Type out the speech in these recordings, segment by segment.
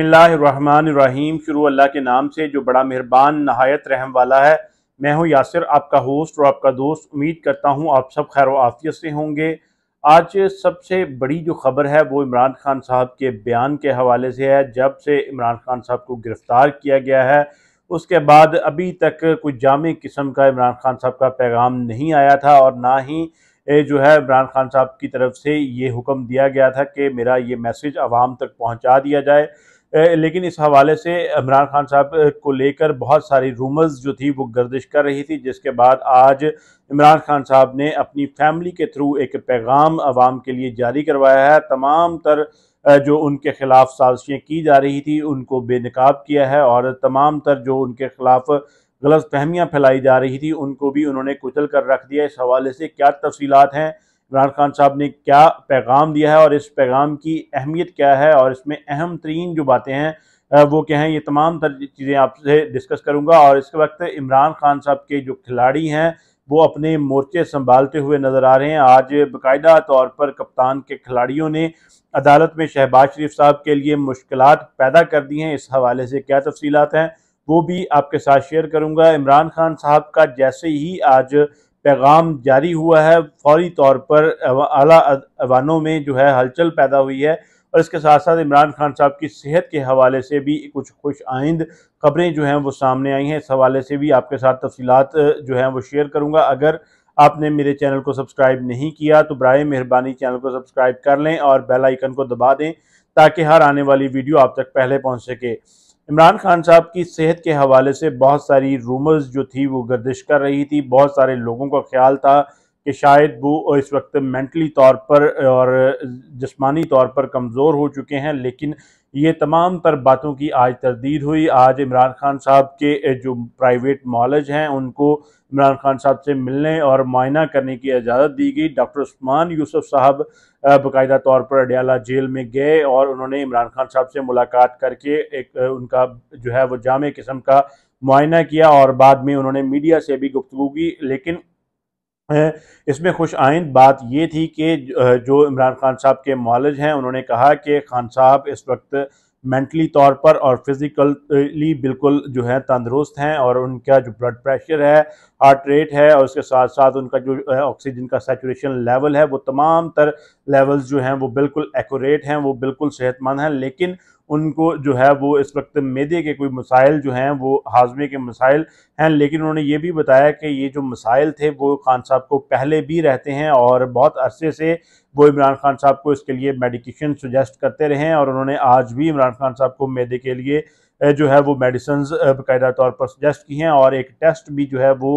रहीम शुरू अल्लाह के नाम से जो बड़ा मेहरबान नहायत रहम वाला है मैं हूं यासिर आपका होस्ट और आपका दोस्त उम्मीद करता हूं आप सब खैर आफियत से होंगे आज सबसे बड़ी जो खबर है वो इमरान खान साहब के बयान के हवाले से है जब से इमरान खान साहब को गिरफ़्तार किया गया है उसके बाद अभी तक कोई जाम किस्म का इमरान खान साहब का पैगाम नहीं आया था और ना ही जो है इमरान खान साहब की तरफ से ये हुक्म दिया गया था कि मेरा ये मैसेज आवाम तक पहुँचा दिया जाए लेकिन इस हवाले से इमरान खान साहब को लेकर बहुत सारी रूमर्स जो थी वो गर्दिश कर रही थी जिसके बाद आज इमरान खान साहब ने अपनी फैमिली के थ्रू एक पैगाम आवाम के लिए जारी करवाया है तमाम तर जो उनके ख़िलाफ़ साजिशें की जा रही थी उनको बेनकाब किया है और तमाम तर जो उनके ख़िलाफ़ गलत फहमियाँ फैलाई जा रही थी उनको भी उन्होंने कुचल कर रख दिया इस हवाले से क्या तफसीलत हैं इमरान खान साहब ने क्या पैगाम दिया है और इस पैगाम की अहमियत क्या है और इसमें अहम तरीन जो बातें हैं वो क्या हैं ये तमाम चीज़ें आपसे डिस्कस करूँगा और इसके वक्त इमरान खान साहब के जो खिलाड़ी हैं वो अपने मोर्चे संभालते हुए नज़र आ रहे हैं आज बाकायदा तौर पर कप्तान के खिलाड़ियों ने अदालत में शहबाज शरीफ साहब के लिए मुश्किल पैदा कर दी हैं इस हवाले से क्या तफसीत हैं वो भी आपके साथ शेयर करूँगा इमरान खान साहब का जैसे ही आज पैगाम जारी हुआ है फौरी तौर पर अला अवानों में जो है हलचल पैदा हुई है और इसके साथ साथ इमरान खान साहब की सेहत के हवाले से भी कुछ खुश आइंद खबरें जो हैं वो सामने आई हैं इस हवाले से भी आपके साथ तफसीत जो हैं वो शेयर करूँगा अगर आपने मेरे चैनल को सब्सक्राइब नहीं किया तो बर मेहरबानी चैनल को सब्सक्राइब कर लें और बेलाइकन को दबा दें ताकि हर आने वाली वीडियो आप तक पहले पहुँच सके इमरान खान साहब की सेहत के हवाले से बहुत सारी रूमर्स जो थी वो गर्दिश कर रही थी बहुत सारे लोगों का ख्याल था कि शायद वो इस वक्त मेंटली तौर पर और जिस्मानी तौर पर कमज़ोर हो चुके हैं लेकिन ये तमाम तर बातों की आज तरदीद हुई आज इमरान खान साहब के जो प्राइवेट मॉलेज हैं उनको इमरान खान साहब से मिलने और मुआना करने की इजाज़त दी गई डॉक्टर उस्मान यूसुफ साहब बाकायदा तौर पर अडियाला जेल में गए और उन्होंने इमरान खान साहब से मुलाकात करके एक उनका जो है वो जाम किस्म का मुआयना किया और बाद में उन्होंने मीडिया से भी गुफ्तु की लेकिन इसमें खुश आइंद बात ये थी कि जो इमरान खान साहब के मालज हैं उन्होंने कहा कि खान साहब इस वक्त मेंटली तौर पर और फिज़िकली बिल्कुल जो है तंदरुस्त हैं और उनका जो ब्लड प्रेशर है हार्ट रेट है और उसके साथ साथ उनका जो ऑक्सीजन का सेचुरेशन लेवल है वो तमाम तर लेवल्स जो हैं वो बिल्कुल एकोरेट हैं वो बिल्कुल सेहतमंद हैं लेकिन उनको जो है वो इस वक्त मैदे के कोई मसाइल जो हैं वो हाजमे के मसाइल हैं लेकिन उन्होंने ये भी बताया कि ये जो मसाइल थे वो खान साहब को पहले भी रहते हैं और बहुत अरसे से वो इमरान खान साहब को इसके लिए मेडिकेशन सुजेस्ट करते रहे हैं और उन्होंने आज भी इमरान खान साहब को मैदे के लिए जो है वो मेडिसन बाकायदा तौर पर सजेस्ट की हैं और एक टेस्ट भी जो है वो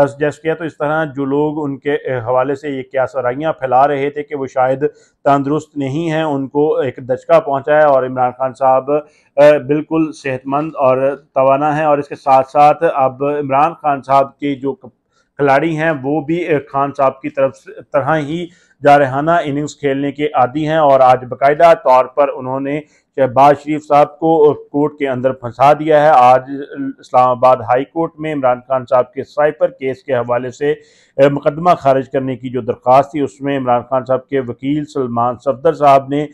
सजेस्ट किया तो इस तरह जो लोग उनके हवाले से ये क्या सराइयाँ फैला रहे थे कि वो शायद तंदरुस्त नहीं हैं उनको एक दचका पहुँचा है और इमरान खान साहब बिल्कुल सेहतमंद और तोाना है और इसके साथ साथ अब इमरान खान साहब के जो खिलाड़ी हैं वो भी खान साहब की तरफ तरह ही जारहाना इनिंग्स खेलने के आदि हैं और आज बाकायदा तौर पर उन्होंने शहबाज शरीफ साहब को कोर्ट के अंदर फंसा दिया है आज इस्लामाबाद हाई कोर्ट में इमरान खान साहब के साइफर केस के हवाले से मुकदमा खारिज करने की जो दरख्वास्त थी उसमें इमरान खान साहब के वकील सलमान सफदर साहब ने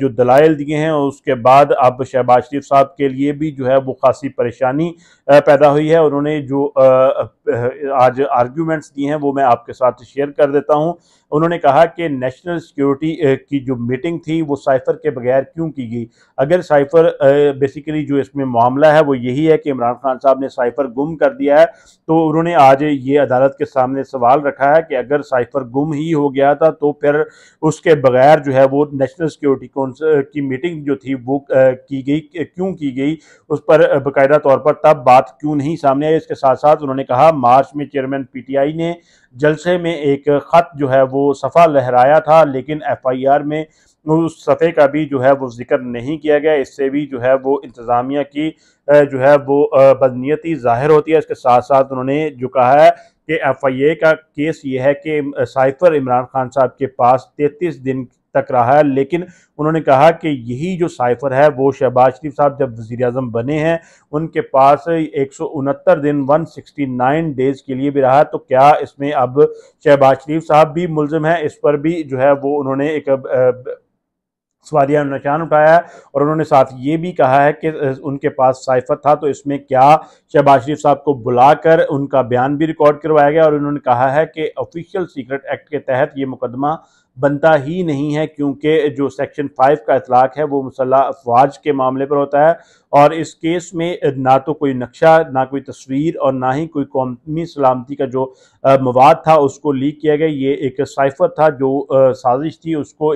जो दलाइल दिए हैं उसके बाद अब शहबाज शरीफ साहब के लिए भी जो है वो खासी परेशानी पैदा हुई है उन्होंने जो आज आर्ग्यूमेंट्स दिए हैं वो मैं आपके साथ शेयर कर देता हूं उन्होंने कहा कि नेशनल सिक्योरिटी की जो मीटिंग थी वो साइफर के बगैर क्यों की गई अगर साइफर बेसिकली जो इसमें मामला है वो यही है कि इमरान खान साहब ने साइफर गुम कर दिया है तो उन्होंने आज ये अदालत के सामने सवाल रखा है कि अगर साइफर गुम ही हो गया था तो फिर उसके बगैर जो है वो नेशनल सिक्योरिटी काउंसिल की मीटिंग जो थी वो की गई क्यों की गई उस पर बाकायदा तौर पर तब बात क्यों नहीं सामने आई इसके साथ साथ उन्होंने कहा मार्च में चेयरमैन पी ने जलसे में एक ख़त जो है वो सफ़ा लहराया था लेकिन एफआईआर में उस सफ़े का भी जो है वो जिक्र नहीं किया गया इससे भी जो है वो इंतज़ामिया की जो है वो बदनीति ज़ाहिर होती है इसके साथ साथ उन्होंने जो कहा है कि एफ आई ए का केस ये है कि साइफर इमरान खान साहब के पास तैतीस दिन तक रहा है लेकिन उन्होंने कहा कि यही जो साइफर है वो शहबाज शरीफ साहब जब वजी अजम बने हैं उनके पास एक सौ उनहत्तर दिन वन सिक्सटी नाइन डेज़ के लिए भी रहा तो क्या इसमें अब शहबाज शरीफ साहब भी मुलम है इस पर भी जो है वो उन्होंने एक सवालिया निशान उठाया है और उन्होंने साथ ये भी कहा है कि उनके पास साइफर था तो इसमें क्या शहबाज शरीफ साहब को बुलाकर उनका बयान भी रिकॉर्ड करवाया गया और उन्होंने कहा है कि ऑफिशियल सीक्रेट एक्ट के तहत ये मुकदमा बनता ही नहीं है क्योंकि जो सेक्शन फाइव का इतलाक है वो मुसल्ला अफवाज के मामले पर होता है और इस केस में ना तो कोई नक्शा ना कोई तस्वीर और ना ही कोई कौमी सलामती का जो मवाद था उसको लीक किया गया ये एक साइफर था जो साजिश थी उसको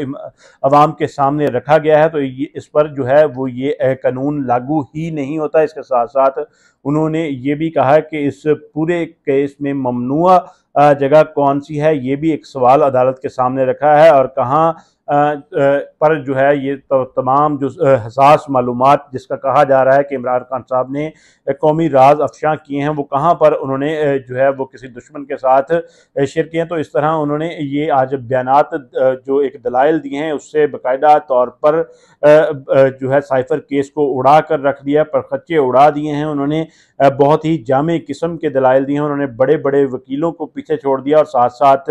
आवाम के सामने रखा गया है तो ये इस पर जो है वो ये कानून लागू ही नहीं होता इसके साथ साथ उन्होंने ये भी कहा कि इस पूरे केस में ममनुआ जगह कौन सी है ये भी एक सवाल अदालत के सामने रखा है और कहाँ पर जो है ये तमाम जो हसास मालूम जिसका कहा जा रहा है कि इमरान खान साहब ने कौमी राज अफशा किए हैं वो कहाँ पर उन्होंने जो है वो किसी दुश्मन के साथ शेयर किए हैं तो इस तरह उन्होंने ये आज बयान जो एक दलाइल दिए हैं उससे बाकायदा तौर पर जो है साइफर केस को उड़ा कर रख दिया पर खच्चे उड़ा दिए हैं उन्होंने बहुत ही जाम किस्म के दलाइल दिए हैं उन्होंने बड़े बड़े वकीलों को पीछे छोड़ दिया और साथ साथ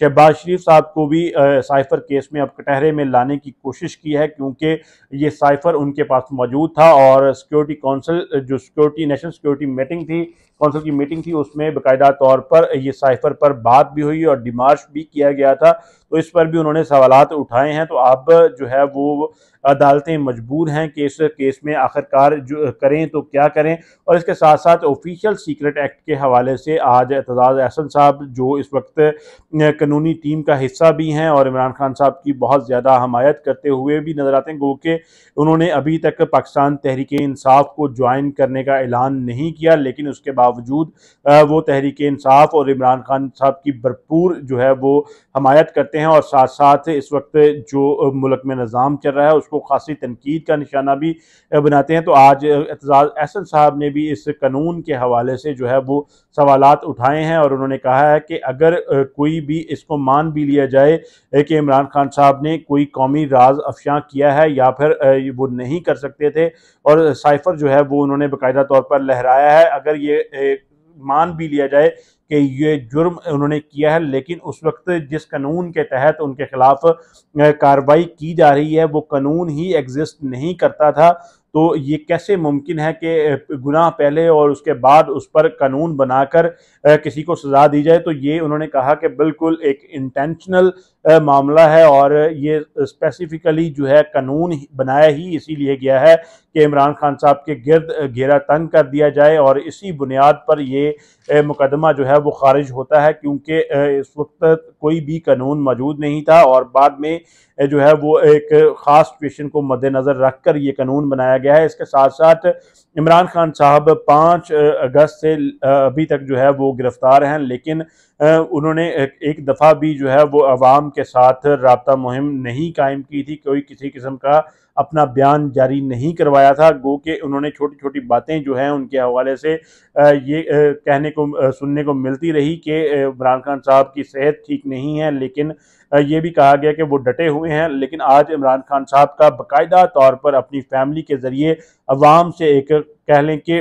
शहबाज शरीफ साहब को भी साइफर केस में अब कटहरे में लाने की कोशिश की है क्योंकि ये साइफर उनके पास मौजूद था और सिक्योरिटी काउंसिल जो सिक्योरिटी नेशनल सिक्योरिटी मीटिंग थी कौंसिल की मीटिंग थी उसमें बाकायदा तौर पर ये साइफर पर बात भी हुई और डिमार्श भी किया गया था तो इस पर भी उन्होंने सवाल उठाए हैं तो अब जो है वो अदालतें मजबूर हैं कि इस केस में आखिरकार जो करें तो क्या करें और इसके साथ साथ ऑफिशियल सीक्रेट एक्ट के हवाले से आज एतजाज़ अहसन साहब जो इस वक्त कानूनी टीम का हिस्सा भी हैं और इमरान खान साहब की बहुत ज़्यादा हमायत करते हुए भी नज़र आते हैं गो के उन्होंने अभी तक पाकिस्तान तहरीक इंसाफ को ज्वाइन करने का ऐलान नहीं किया लेकिन उसके बाद बावजूद वो तहरीक इंसाफ और इमरान खान साहब की भरपूर जो है वो हमायत करते हैं और साथ साथ इस वक्त जो मुल्क में निज़ाम चल रहा है उसको खासी तनकीद का निशाना भी बनाते हैं तो आज एतजाज़ एहसन साहब ने भी इस कानून के हवाले से जो है वो सवालत उठाए हैं और उन्होंने कहा है कि अगर कोई भी इसको मान भी लिया जाए कि इमरान खान साहब ने कोई कौमी राज अफशा किया है या फिर वो नहीं कर सकते थे और साइफर जो है वो उन्होंने बाकायदा तौर पर लहराया है अगर ये मान भी लिया जाए कि ये जुर्म उन्होंने किया है लेकिन उस वक्त जिस कानून के तहत उनके खिलाफ कार्रवाई की जा रही है वो कानून ही एग्जिस्ट नहीं करता था तो ये कैसे मुमकिन है कि गुनाह पहले और उसके बाद उस पर कानून बनाकर किसी को सज़ा दी जाए तो ये उन्होंने कहा कि बिल्कुल एक इंटेंशनल मामला है और ये स्पेसिफिकली जो है कानून बनाया ही इसीलिए गया है कि इमरान खान साहब के गिरद घेरा तंग कर दिया जाए और इसी बुनियाद पर ये मुकदमा जो है वो खारिज होता है क्योंकि इस वक्त कोई भी कानून मौजूद नहीं था और बाद में जो है वो एक ख़ास सिचुएशन को मद्देनज़र रख कर ये कानून बनाया गया है इसके साथ साथ इमरान खान साहब पाँच अगस्त से अभी तक जो है वो गिरफ़्तार हैं लेकिन उन्होंने एक दफ़ा भी जो है वो आवाम के साथ रबता मुहिम नहीं कायम की थी कोई किसी किस्म का अपना बयान जारी नहीं करवाया था गो के उन्होंने छोटी छोटी बातें जो हैं उनके हवाले से ये कहने को सुनने को मिलती रही कि इमरान खान साहब की सेहत ठीक नहीं है लेकिन ये भी कहा गया कि वो डटे हुए हैं लेकिन आज इमरान खान साहब का बाकायदा तौर पर अपनी फैमिली के ज़रिए अवाम से एक कह लें कि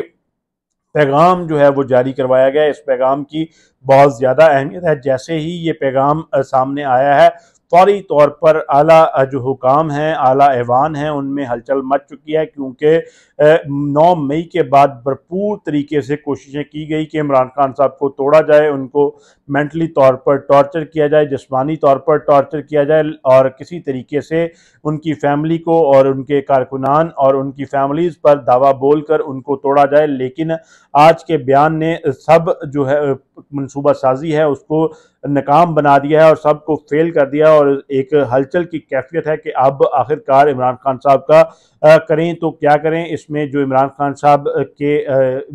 पैगाम जो है वो जारी करवाया गया इस पैगाम की बहुत ज़्यादा अहमियत है जैसे ही ये पैगाम सामने आया है फौरी तौर पर आला जो हुकाम हैं आला एवान हैं उनमें हलचल मच चुकी है क्योंकि नौ मई के बाद भरपूर तरीके से कोशिशें की गई कि इमरान खान साहब को तोड़ा जाए उनको मेंटली तौर पर टॉर्चर किया जाए जिसमानी तौर पर टॉर्चर किया जाए और किसी तरीके से उनकी फैमिली को और उनके कारकुनान और उनकी फैमिलीज़ पर दावा बोल कर उनको तोड़ा जाए लेकिन आज के बयान ने सब जो है मनसूबा साजी है उसको नाकाम बना दिया है और सबको फेल कर दिया और एक हलचल की कैफियत है कि अब आखिरकार इमरान खान साहब का करें तो क्या करें इसमें जो इमरान खान साहब के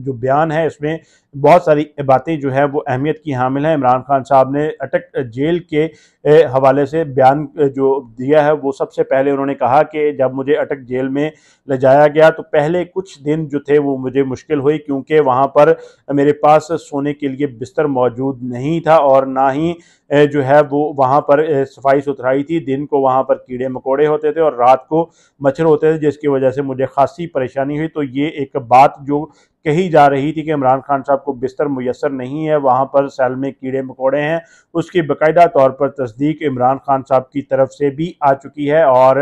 जो बयान है इसमें बहुत सारी बातें जो है वो अहमियत की हामिल हैं इमरान खान साहब ने अटक जेल के हवाले से बयान जो दिया है वो सबसे पहले उन्होंने कहा कि जब मुझे अटक जेल में ले जाया गया तो पहले कुछ दिन जो थे वो मुझे मुश्किल हुई क्योंकि वहाँ पर मेरे पास सोने के लिए बिस्तर मौजूद नहीं था और ना ही जो है वो वहाँ पर सफाई सुथराई थी दिन को वहाँ पर कीड़े मकोड़े होते थे और रात को मच्छर होते थे जिसकी वजह से मुझे खासी परेशानी हुई तो ये एक बात जो कही जा रही थी कि इमरान खान साहब को बिस्तर मैसर नहीं है वहाँ पर सेल में कीड़े मकोड़े हैं उसकी बाकायदा तौर पर तस्दीक इमरान खान साहब की तरफ से भी आ चुकी है और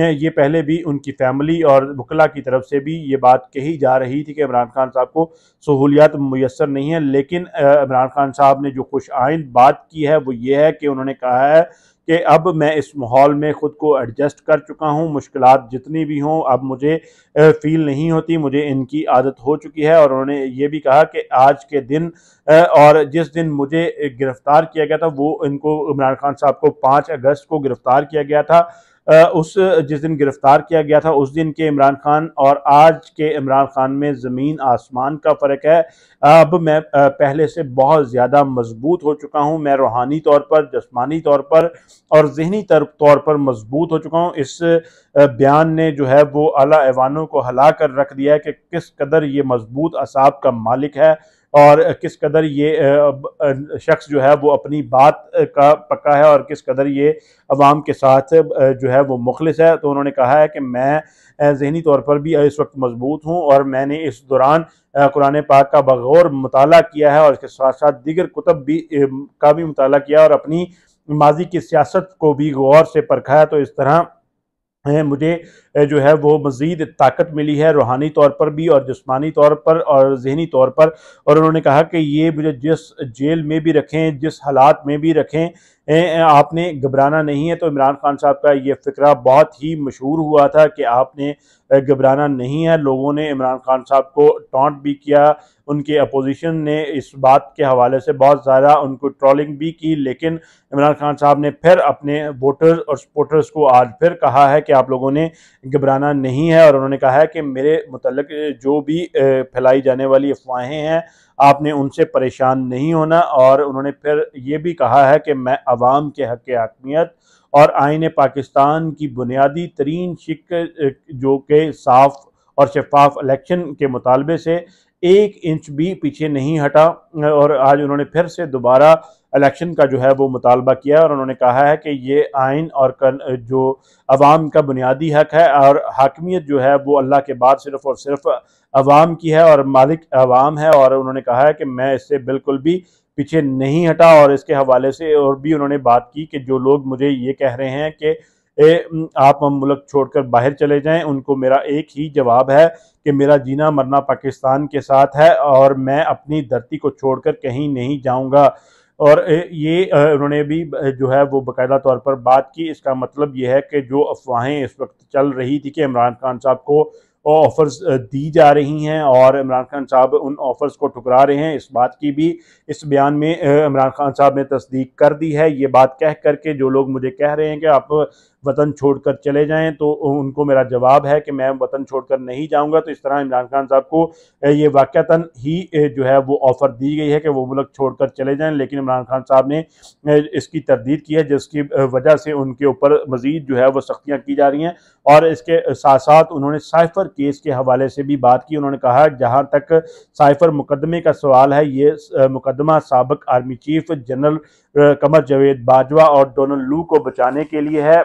ये पहले भी उनकी फैमिली और वकला की तरफ से भी ये बात कही जा रही थी कि इमरान खान साहब को सहूलियात मैसर नहीं है लेकिन इमरान खान साहब ने जो खुश आइन बात की है वो ये है कि उन्होंने कहा है कि अब मैं इस माहौल में ख़ुद को एडजस्ट कर चुका हूँ मुश्किल जितनी भी हों अब मुझे फील नहीं होती मुझे इनकी आदत हो चुकी है और उन्होंने ये भी कहा कि आज के दिन और जिस दिन मुझे गिरफ़्तार किया गया था वो इनको इमरान खान साहब को पाँच अगस्त को गिरफ़्तार किया गया था उस जिस दिन गिरफ्तार किया गया था उस दिन के इमरान खान और आज के इमरान खान में ज़मीन आसमान का फ़र्क है अब मैं पहले से बहुत ज़्यादा मजबूत हो चुका हूँ मैं रूहानी तौर पर जस्मानी तौर पर और जहनी तौर पर मजबूत हो चुका हूँ इस बयान ने जो है वो अला ऐवानों को हला कर रख दिया है कि किस कदर ये मजबूत असाब का मालिक है और किस कदर ये शख्स जो है वो अपनी बात का पक्का है और किस कदर ये अवाम के साथ जो है वो मुखलिस है तो उन्होंने कहा है कि मैं जहनी तौर पर भी इस वक्त मजबूत हूँ और मैंने इस दौरान कुरान पाक का बगौर मताल किया है और इसके साथ साथ दिगर कुतब भी का भी मताल किया और अपनी माजी की सियासत को भी गौर से परखा है तो इस तरह मुझे जो है वो मज़ीद ताकत मिली है रूहानी तौर पर भी और जिसमानी तौर पर और जहनी तौर पर और उन्होंने कहा कि ये मुझे जिस जेल में भी रखें जिस हालात में भी रखें आपने घबराना नहीं है तो इमरान खान साहब का ये फ़िक्रा बहुत ही मशहूर हुआ था कि आपने घबराना नहीं है लोगों ने इमरान खान साहब को टॉन्ट भी किया उनके अपोजिशन ने इस बात के हवाले से बहुत ज़्यादा उनको ट्रॉलिंग भी की लेकिन इमरान खान साहब ने फिर अपने वोटर्स और सपोर्टर्स को आज फिर कहा है कि आप लोगों ने घबराना नहीं है और उन्होंने कहा है कि मेरे मतलब जो भी फैलाई जाने वाली अफवाहें हैं आपने उनसे परेशान नहीं होना और उन्होंने फिर ये भी कहा है कि मैं आवाम के हक हकमीत और आइन पाकिस्तान की बुनियादी तरीन शिक जो कि साफ और शफाफ इलेक्शन के मुतालबे से एक इंच भी पीछे नहीं हटा और आज उन्होंने फिर से दोबारा इलेक्शन का जो है वो मुतालबा किया और उन्होंने कहा है कि ये आइन और कन, जो अवाम का बुनियादी हक है और हाकमियत जो है वो अल्लाह के बाद सिर्फ और सिर्फ अवाम की है और मालिक अवाम है और उन्होंने कहा है कि मैं इससे बिल्कुल भी पीछे नहीं हटा और इसके हवाले से और भी उन्होंने बात की कि जो लोग मुझे ये कह रहे हैं कि ए, आप हम मुल्क छोड़कर बाहर चले जाएं उनको मेरा एक ही जवाब है कि मेरा जीना मरना पाकिस्तान के साथ है और मैं अपनी धरती को छोड़कर कहीं नहीं जाऊंगा और ये उन्होंने भी जो है वो बाकायदा तौर पर बात की इसका मतलब ये है कि जो अफवाहें इस वक्त चल रही थी कि इमरान खान साहब को ऑफर्स uh, दी जा रही हैं और इमरान खान साहब उन ऑफर्स को ठुकरा रहे हैं इस बात की भी इस बयान में इमरान खान साहब ने तस्दीक कर दी है ये बात कह करके जो लोग मुझे कह रहे हैं कि आप वतन छोड़कर चले जाएं तो उनको मेरा जवाब है कि मैं वतन छोड़कर नहीं जाऊंगा तो इस तरह इमरान खान साहब को ये वाक़ता ही जो है वो ऑफ़र दी गई है कि वो मुल्क छोड़कर चले जाएं लेकिन इमरान खान साहब ने इसकी तरदीद की है जिसकी वजह से उनके ऊपर मज़ीद जो है वो सख्तियाँ की जा रही हैं और इसके साथ साथ उन्होंने साइफर केस के हवाले से भी बात की उन्होंने कहा जहाँ तक साइफर मुकदमे का सवाल है ये मुकदमा सबक army chief general Qamar Javed Bajwa और डोनल्ड लू को बचाने के लिए है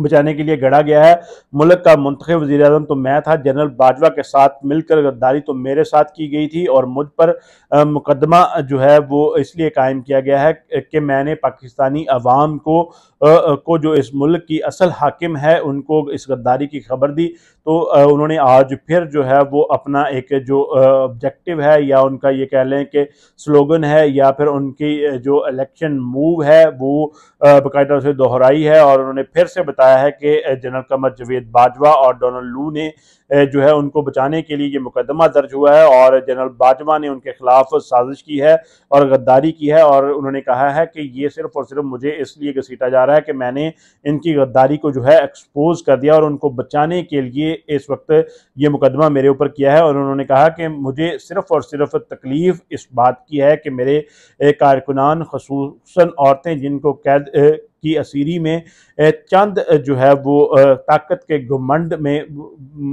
बचाने के लिए गढ़ा गया है मुल्क का मंतखब वजी अजम तो मैं था जनरल बाजवा के साथ मिलकर गद्दारी तो मेरे साथ की गई थी और मुझ पर आ, मुकदमा जो है वो इसलिए कायम किया गया है कि मैंने पाकिस्तानी अवाम को आ, को जो इस मुल्क की असल हाकिम है उनको इस गद्दारी की खबर दी तो उन्होंने आज फिर जो है वो अपना एक जो ऑब्जेक्टिव है या उनका ये कह लें कि स्लोगन है या फिर उनकी जो इलेक्शन मूव है वो बाकायदा उसे दोहराई है और उन्होंने फिर से बता बताया है कि जनरल कमर जवेद बाजवा और डोनल्ड लू ने जो है उनको बचाने के लिए ये मुकदमा दर्ज हुआ है और जनरल बाजवा ने उनके खिलाफ साजिश की है और गद्दारी की है और उन्होंने कहा है कि ये सिर्फ और सिर्फ मुझे इसलिए घसीटा जा रहा है कि मैंने इनकी गद्दारी को जो है एक्सपोज कर दिया और उनको बचाने के लिए इस वक्त ये मुकदमा मेरे ऊपर किया है और उन्होंने कहा कि मुझे सिर्फ और सिर्फ तकलीफ इस बात की है कि मेरे कारकुनान खसूस औरतें जिनको कैद की असीरी में चंद जो है वो ताकत के घमंड में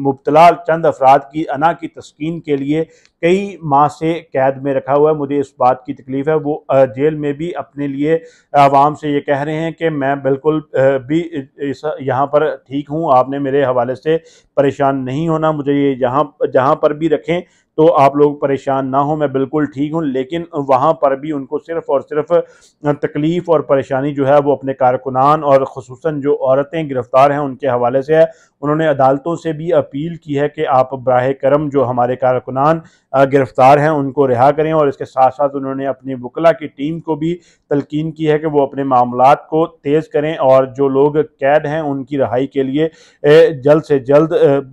मुबतला चंद अफराद की अना की तस्किन के लिए कई माह से कैद में रखा हुआ है मुझे इस बात की तकलीफ है वो जेल में भी अपने लिए आवाम से ये कह रहे हैं कि मैं बिल्कुल भी इस यहाँ पर ठीक हूँ आपने मेरे हवाले से परेशान नहीं होना मुझे ये यहाँ जहाँ पर भी रखें तो आप लोग परेशान ना हो मैं बिल्कुल ठीक हूँ लेकिन वहाँ पर भी उनको सिर्फ और सिर्फ तकलीफ़ और परेशानी जो है वो अपने कारकुनान और खसूस जो औरतें गिरफ़्तार हैं उनके हवाले से है उन्होंने अदालतों से भी अपील की है कि आप बरह करम जो हमारे कारकुनान गिरफ्तार हैं उनको रिहा करें और इसके साथ साथ उन्होंने अपनी वकला की टीम को भी तलकिन की है कि वो अपने मामला को तेज़ करें और जो लोग कैद हैं उनकी रहाई के लिए जल्द से जल्द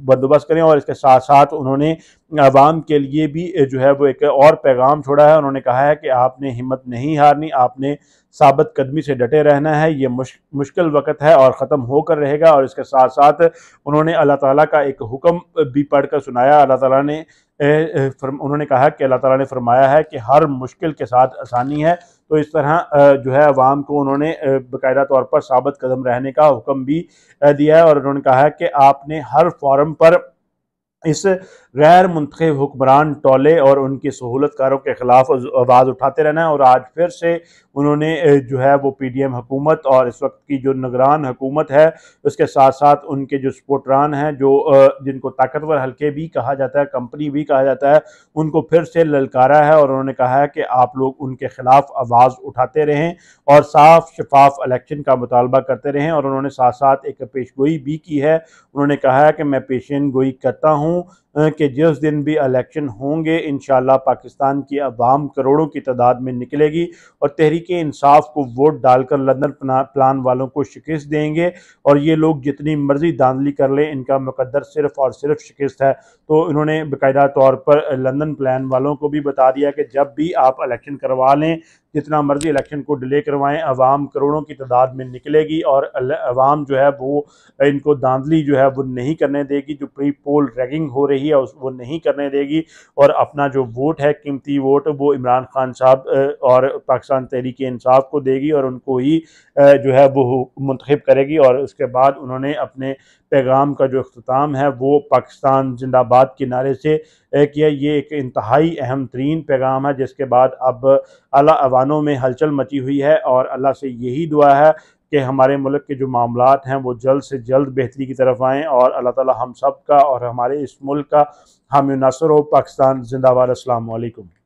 बंदोबस्त करें और इसके साथ साथ उन्होंने आवाम के लिए भी जो है वो एक और पैगाम छोड़ा है उन्होंने कहा है कि आपने हिम्मत नहीं हारनी आपने साबित कदमी से डटे रहना है ये मुश, मुश्किल वक्त है और ख़त्म होकर रहेगा और इसके साथ साथ उन्होंने अल्लाह ताला का एक हुक्म भी पढ़कर सुनाया अल्लाह ताला ने उन्होंने कहा कि अल्लाह ताला ने फरमाया है कि हर मुश्किल के साथ आसानी है तो इस तरह जो है अवाम को उन्होंने बाकायदा तौर पर साबित कदम रहने का हुक्म भी दिया है और उन्होंने कहा है कि आपने हर फॉरम पर इस गैर मुंतब हुक्मरान टोले और उनकी सहूलत कारों के ख़िलाफ़ आवाज़ उठाते रहना है और आज फिर से उन्होंने जो है वो पी डी एम हुकूमत और इस वक्त की जो निगरान हुकूमत है उसके साथ साथ उनके जो सपोटरान हैं जो जिनको ताकतवर हल्के भी कहा जाता है कंपनी भी कहा जाता है उनको फिर से ललकारा है और उन्होंने कहा है कि आप लोग उनके ख़िलाफ़ आवाज़ उठाते रहें और साफ शफाफ इलेक्शन का मुतालबा करते रहें और उन्होंने साथ साथ एक पेश गोई भी की है उन्होंने कहा है कि मैं पेशन गोई करता हूँ कि जिस दिन भी इलेक्शन होंगे इन पाकिस्तान की अवाम करोड़ों की तादाद में निकलेगी और तहरीक इंसाफ को वोट डालकर लंदन प्लान वालों को शिकस्त देंगे और ये लोग जितनी मर्जी धांधली कर लें इनका मुकदर सिर्फ और सिर्फ शिकस्त है तो इन्होंने बाकायदा तौर पर लंदन प्लान वालों को भी बता दिया कि जब भी आप इलेक्शन करवा लें जितना मर्ज़ी इलेक्शन को डिले करवाएं अवाम करोड़ों की तादाद में निकलेगी और अवाम जो है वो इनको धांधली जो है वो नहीं करने देगी जो प्री पोल रैगिंग हो रही है उस वो नहीं करने देगी और अपना जो वोट है कीमती वोट वो इमरान खान साहब और पाकिस्तान तहरीक इंसाफ को देगी और उनको ही जो है वो मंतखब करेगी और उसके बाद उन्होंने अपने पैगाम का जो अख्ताम है वो पाकिस्तान जिंदाबाद के नारे से कि ये एक इंतहाई अहम तरीन पैगाम है जिसके बाद अब अला अवानों में हलचल मची हुई है और अल्लाह से यही दुआ है कि हमारे मुल्क के जो मामला हैं वो जल्द से जल्द बेहतरी की तरफ आएँ और अल्लाह ताला हम सब का और हमारे इस मुल्क का हम नसर हो पाकिस्तान जिंदाबाद अल्लाम